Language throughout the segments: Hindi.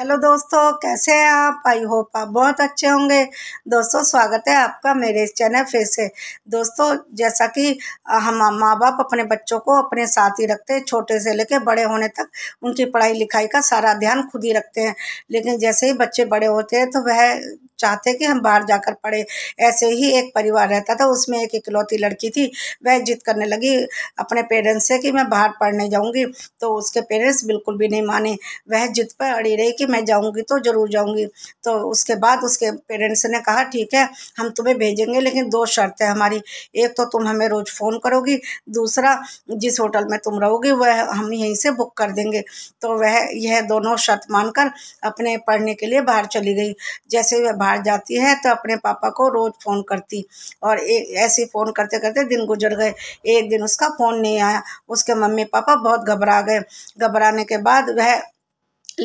हेलो दोस्तों कैसे हैं आप आई होप आप बहुत अच्छे होंगे दोस्तों स्वागत है आपका मेरे इस चैनल फिर से दोस्तों जैसा कि हम माँ बाप अपने बच्चों को अपने साथ ही रखते हैं छोटे से लेकर बड़े होने तक उनकी पढ़ाई लिखाई का सारा ध्यान खुद ही रखते हैं लेकिन जैसे ही बच्चे बड़े होते हैं तो वह चाहते कि हम बाहर जाकर पढ़े ऐसे ही एक परिवार रहता था उसमें एक इकलौती लड़की थी वह जिद करने लगी अपने पेरेंट्स से कि मैं बाहर पढ़ने जाऊँगी तो उसके पेरेंट्स बिल्कुल भी नहीं माने वह जिद पर अड़ी रही कि मैं जाऊँगी तो ज़रूर जाऊँगी तो उसके बाद उसके पेरेंट्स ने कहा ठीक है हम तुम्हें भेजेंगे लेकिन दो शर्तें हमारी एक तो तुम हमें रोज़ फ़ोन करोगी दूसरा जिस होटल में तुम रहोगी वह हम यहीं से बुक कर देंगे तो वह यह दोनों शर्त मानकर अपने पढ़ने के लिए बाहर चली गई जैसे वह बाहर बाहर जाती है तो अपने पापा को रोज़ फ़ोन करती और एक ऐसे फ़ोन करते करते दिन गुजर गए एक दिन उसका फ़ोन नहीं आया उसके मम्मी पापा बहुत घबरा गए घबराने के बाद वह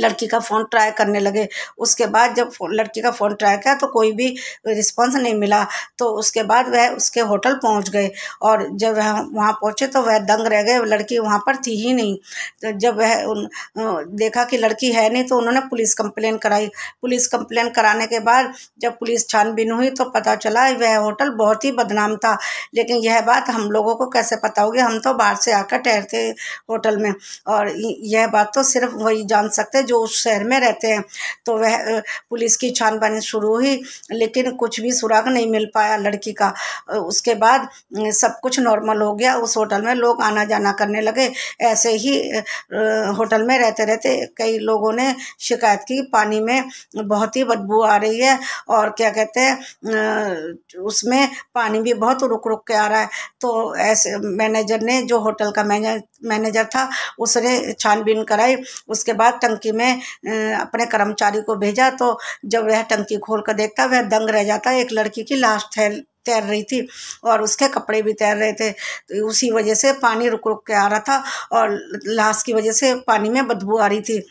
लड़की का फ़ोन ट्राई करने लगे उसके बाद जब लड़की का फ़ोन ट्राई किया तो कोई भी रिस्पांस नहीं मिला तो उसके बाद वह उसके होटल पहुंच गए और जब वह वहाँ पहुँचे तो वह दंग रह गए लड़की वहाँ पर थी ही नहीं तो जब वह उन देखा कि लड़की है नहीं तो उन्होंने पुलिस कंप्लेन कराई पुलिस कंप्लेन कराने के बाद जब पुलिस छानबीन हुई तो पता चला वह होटल बहुत ही बदनाम था लेकिन यह बात हम लोगों को कैसे पता होगी हम तो बाहर से आकर ठहरते होटल में और यह बात तो सिर्फ वही जान सकते जो उस शहर में रहते हैं तो वह पुलिस की छानबानी शुरू हुई लेकिन कुछ भी सुराग नहीं मिल पाया लड़की का उसके बाद सब कुछ नॉर्मल हो गया उस होटल में लोग आना जाना करने लगे ऐसे ही होटल में रहते रहते कई लोगों ने शिकायत की पानी में बहुत ही बदबू आ रही है और क्या कहते हैं उसमें पानी भी बहुत रुक रुक के आ रहा है तो ऐसे मैनेजर ने जो होटल का मैनेजर मैनेजर था उसने छानबीन कराई उसके बाद टंकी में अपने कर्मचारी को भेजा तो जब वह टंकी खोल कर देखता वह दंग रह जाता एक लड़की की लाश थैल तैर रही थी और उसके कपड़े भी तैर रहे थे तो उसी वजह से पानी रुक रुक के आ रहा था और लाश की वजह से पानी में बदबू आ रही थी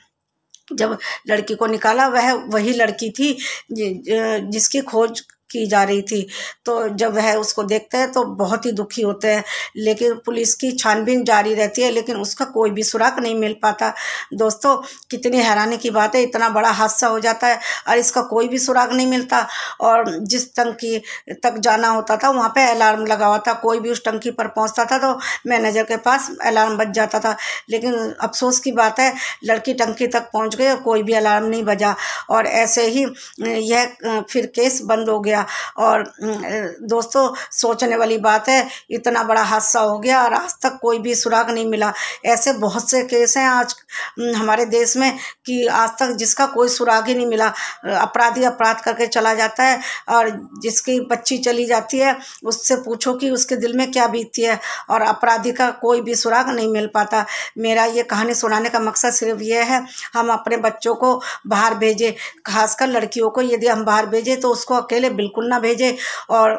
जब लड़की को निकाला वह वही लड़की थी जिसकी खोज की जा रही थी तो जब वह उसको देखते हैं तो बहुत ही दुखी होते हैं लेकिन पुलिस की छानबीन जारी रहती है लेकिन उसका कोई भी सुराग नहीं मिल पाता दोस्तों कितनी हैरानी की बात है इतना बड़ा हादसा हो जाता है और इसका कोई भी सुराग नहीं मिलता और जिस टंकी तक जाना होता था वहाँ पर अलार्म लगा हुआ था कोई भी उस टंकी पर पहुँचता था तो मैनेजर के पास अलार्म बज जाता था लेकिन अफसोस की बात है लड़की टंकी तक पहुँच गई और कोई भी अलार्म नहीं बजा और ऐसे ही यह फिर केस बंद हो गया गया और दोस्तों सोचने वाली बात है इतना बड़ा हादसा हो गया और आज तक कोई भी सुराग नहीं मिला ऐसे बहुत से केस हैं आज हमारे देश में कि आज तक जिसका कोई सुराग ही नहीं मिला अपराधी अपराध करके चला जाता है और जिसकी बच्ची चली जाती है उससे पूछो कि उसके दिल में क्या बीतती है और अपराधी का कोई भी सुराग नहीं मिल पाता मेरा ये कहानी सुनाने का मकसद सिर्फ ये है हम अपने बच्चों को बाहर भेजें खासकर लड़कियों को यदि हम बाहर भेजें तो उसको अकेले बिल्कुल ना भेजे और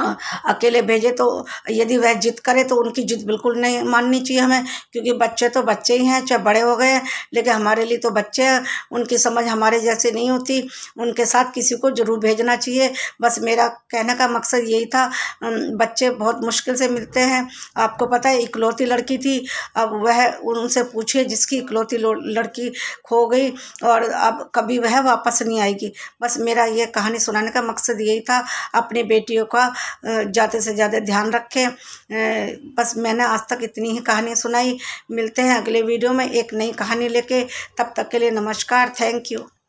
अकेले भेजे तो यदि वह जिद करे तो उनकी जिद बिल्कुल नहीं माननी चाहिए हमें क्योंकि बच्चे तो बच्चे ही हैं चाहे बड़े हो गए लेकिन हमारे लिए तो बच्चे हैं उनकी समझ हमारे जैसे नहीं होती उनके साथ किसी को ज़रूर भेजना चाहिए बस मेरा कहने का मकसद यही था बच्चे बहुत मुश्किल से मिलते हैं आपको पता है इकलौती लड़की थी अब वह उनसे पूछिए जिसकी इकलौती लड़की खो गई और अब कभी वह वापस नहीं आएगी बस मेरा ये कहानी सुनाने का मकसद यही था अपनी बेटियों का ज़्यादा से ज़्यादा ध्यान रखें बस मैंने आज तक इतनी ही कहानी सुनाई मिलते हैं अगले वीडियो में एक नई कहानी लेके तब तक के लिए नमस्कार थैंक यू